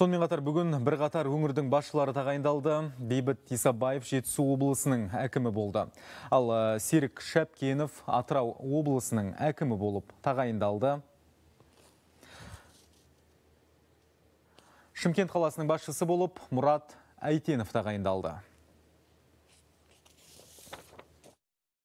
сонымен қатар бүгін бірқатар өңірдің басшылары тағайындалды бейбіт исабаев жетісу облысының әкімі болды ал э, серік шәпкенов атырау облысының әкімі болып тағайындалды шымкент қаласының басшысы болып мұрат әйтенов тағайындалды